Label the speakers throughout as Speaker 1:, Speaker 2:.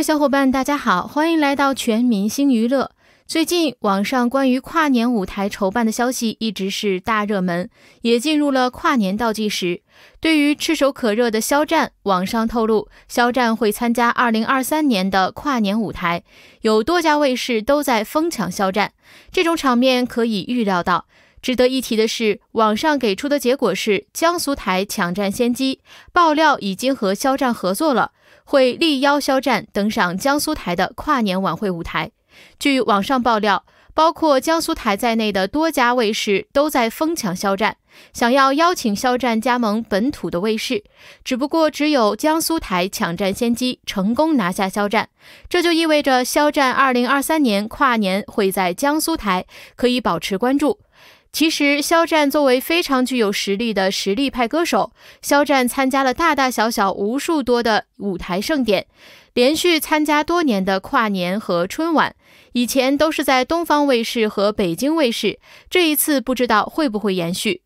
Speaker 1: 位小伙伴，大家好，欢迎来到全民星娱乐。最近网上关于跨年舞台筹办的消息一直是大热门，也进入了跨年倒计时。对于炙手可热的肖战，网上透露肖战会参加2023年的跨年舞台，有多家卫视都在疯抢肖战，这种场面可以预料到。值得一提的是，网上给出的结果是江苏台抢占先机，爆料已经和肖战合作了，会力邀肖战登上江苏台的跨年晚会舞台。据网上爆料，包括江苏台在内的多家卫视都在疯抢肖战，想要邀请肖战加盟本土的卫视，只不过只有江苏台抢占先机，成功拿下肖战。这就意味着肖战二零二三年跨年会在江苏台，可以保持关注。其实，肖战作为非常具有实力的实力派歌手，肖战参加了大大小小无数多的舞台盛典，连续参加多年的跨年和春晚，以前都是在东方卫视和北京卫视，这一次不知道会不会延续。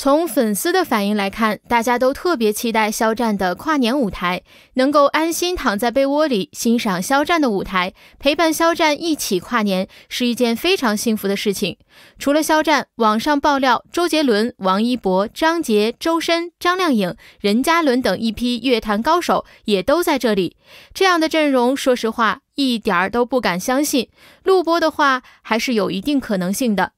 Speaker 1: 从粉丝的反应来看，大家都特别期待肖战的跨年舞台，能够安心躺在被窝里欣赏肖战的舞台，陪伴肖战一起跨年是一件非常幸福的事情。除了肖战，网上爆料周杰伦、王一博、张杰、周深、张靓颖、任嘉伦等一批乐坛高手也都在这里。这样的阵容，说实话一点儿都不敢相信。录播的话，还是有一定可能性的。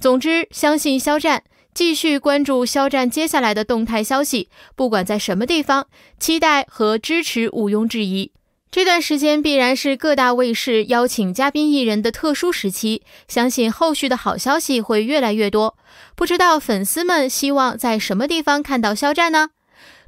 Speaker 1: 总之，相信肖战。继续关注肖战接下来的动态消息，不管在什么地方，期待和支持毋庸置疑。这段时间必然是各大卫视邀请嘉宾艺人的特殊时期，相信后续的好消息会越来越多。不知道粉丝们希望在什么地方看到肖战呢？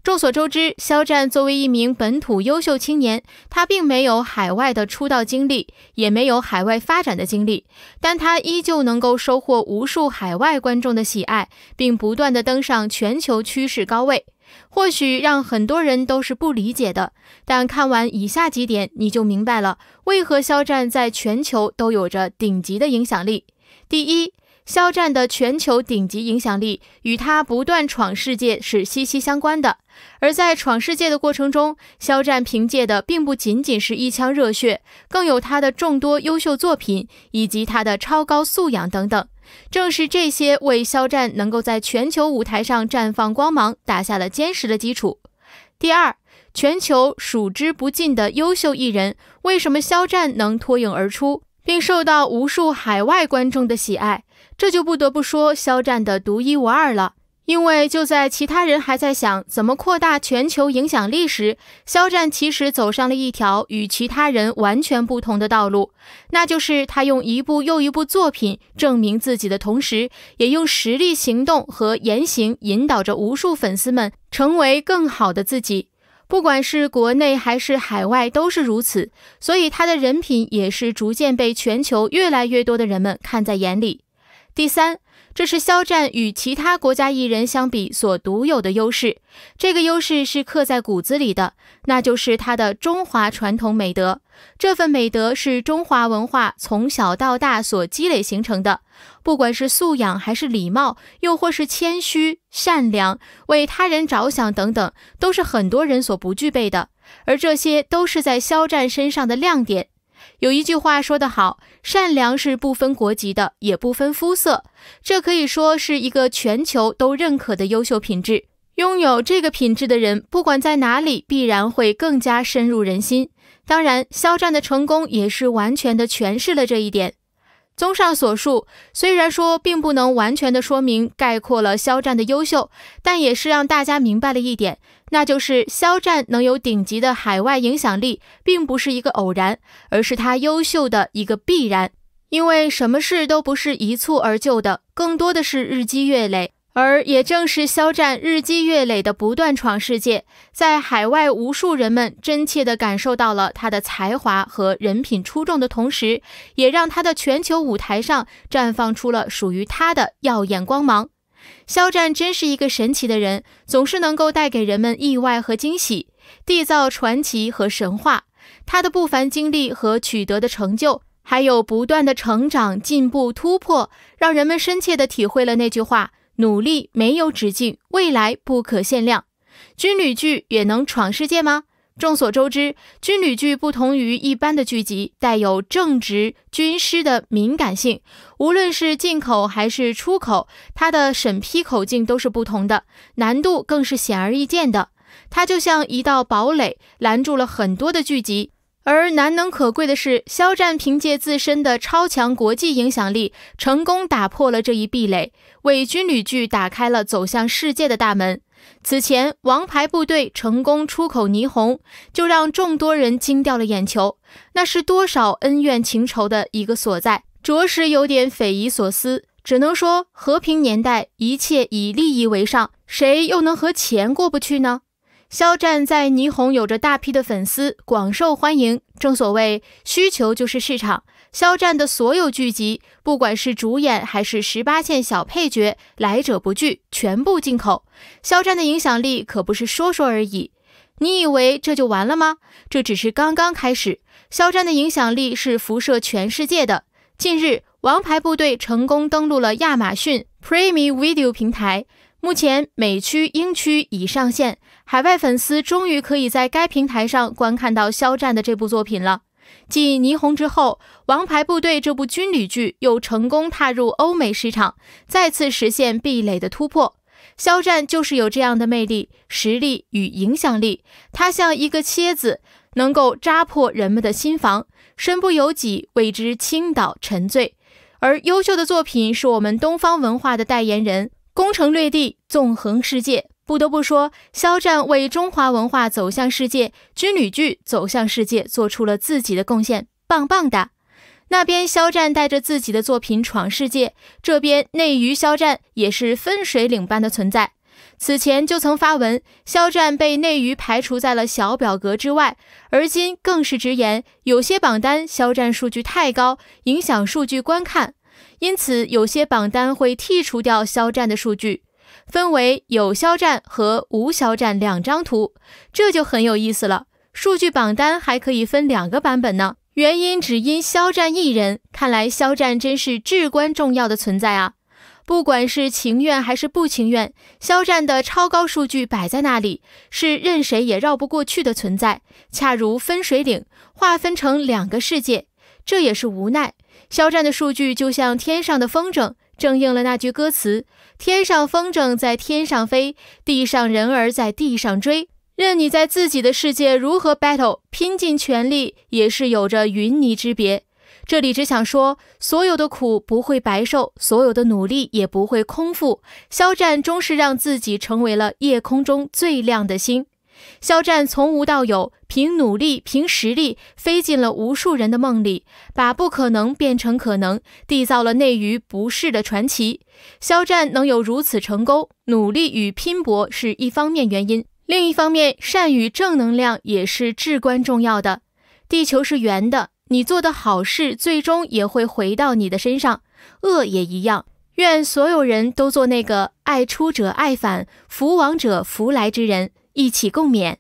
Speaker 1: 众所周知，肖战作为一名本土优秀青年，他并没有海外的出道经历，也没有海外发展的经历，但他依旧能够收获无数海外观众的喜爱，并不断的登上全球趋势高位。或许让很多人都是不理解的，但看完以下几点，你就明白了为何肖战在全球都有着顶级的影响力。第一，肖战的全球顶级影响力与他不断闯世界是息息相关的，而在闯世界的过程中，肖战凭借的并不仅仅是一腔热血，更有他的众多优秀作品以及他的超高素养等等。正是这些为肖战能够在全球舞台上绽放光芒打下了坚实的基础。第二，全球数之不尽的优秀艺人，为什么肖战能脱颖而出？并受到无数海外观众的喜爱，这就不得不说肖战的独一无二了。因为就在其他人还在想怎么扩大全球影响力时，肖战其实走上了一条与其他人完全不同的道路，那就是他用一部又一部作品证明自己的同时，也用实力行动和言行引导着无数粉丝们成为更好的自己。不管是国内还是海外，都是如此，所以他的人品也是逐渐被全球越来越多的人们看在眼里。第三。这是肖战与其他国家艺人相比所独有的优势，这个优势是刻在骨子里的，那就是他的中华传统美德。这份美德是中华文化从小到大所积累形成的，不管是素养还是礼貌，又或是谦虚、善良、为他人着想等等，都是很多人所不具备的，而这些都是在肖战身上的亮点。有一句话说得好，善良是不分国籍的，也不分肤色。这可以说是一个全球都认可的优秀品质。拥有这个品质的人，不管在哪里，必然会更加深入人心。当然，肖战的成功也是完全的诠释了这一点。综上所述，虽然说并不能完全的说明概括了肖战的优秀，但也是让大家明白了一点，那就是肖战能有顶级的海外影响力，并不是一个偶然，而是他优秀的一个必然。因为什么事都不是一蹴而就的，更多的是日积月累。而也正是肖战日积月累的不断闯世界，在海外无数人们真切的感受到了他的才华和人品出众的同时，也让他的全球舞台上绽放出了属于他的耀眼光芒。肖战真是一个神奇的人，总是能够带给人们意外和惊喜，缔造传奇和神话。他的不凡经历和取得的成就，还有不断的成长、进步、突破，让人们深切地体会了那句话。努力没有止境，未来不可限量。军旅剧也能闯世界吗？众所周知，军旅剧不同于一般的剧集，带有正直军师的敏感性。无论是进口还是出口，它的审批口径都是不同的，难度更是显而易见的。它就像一道堡垒，拦住了很多的剧集。而难能可贵的是，肖战凭借自身的超强国际影响力，成功打破了这一壁垒，为军旅剧打开了走向世界的大门。此前，《王牌部队》成功出口霓虹，就让众多人惊掉了眼球。那是多少恩怨情仇的一个所在，着实有点匪夷所思。只能说，和平年代一切以利益为上，谁又能和钱过不去呢？肖战在霓虹有着大批的粉丝，广受欢迎。正所谓需求就是市场，肖战的所有剧集，不管是主演还是十八线小配角，来者不拒，全部进口。肖战的影响力可不是说说而已。你以为这就完了吗？这只是刚刚开始。肖战的影响力是辐射全世界的。近日，王牌部队成功登陆了亚马逊 Prime Video 平台。目前美区、英区已上线，海外粉丝终于可以在该平台上观看到肖战的这部作品了。继《霓虹》之后，《王牌部队》这部军旅剧又成功踏入欧美市场，再次实现壁垒的突破。肖战就是有这样的魅力、实力与影响力，他像一个蝎子，能够扎破人们的心房，身不由己为之倾倒沉醉。而优秀的作品是我们东方文化的代言人。攻城略地，纵横世界。不得不说，肖战为中华文化走向世界、军旅剧走向世界做出了自己的贡献，棒棒的。那边肖战带着自己的作品闯世界，这边内娱肖战也是分水岭般的存在。此前就曾发文，肖战被内娱排除在了小表格之外，而今更是直言，有些榜单肖战数据太高，影响数据观看。因此，有些榜单会剔除掉肖战的数据，分为有肖战和无肖战两张图，这就很有意思了。数据榜单还可以分两个版本呢，原因只因肖战一人。看来肖战真是至关重要的存在啊！不管是情愿还是不情愿，肖战的超高数据摆在那里，是任谁也绕不过去的存在。恰如分水岭，划分成两个世界，这也是无奈。肖战的数据就像天上的风筝，正应了那句歌词：“天上风筝在天上飞，地上人儿在地上追。”任你在自己的世界如何 battle，拼尽全力也是有着云泥之别。这里只想说，所有的苦不会白受，所有的努力也不会空负。肖战终是让自己成为了夜空中最亮的星。肖战从无到有，凭努力、凭实力飞进了无数人的梦里，把不可能变成可能，缔造了内娱不世的传奇。肖战能有如此成功，努力与拼搏是一方面原因，另一方面，善与正能量也是至关重要的。地球是圆的，你做的好事最终也会回到你的身上，恶也一样。愿所有人都做那个爱出者爱返，福往者福来之人。一起共勉。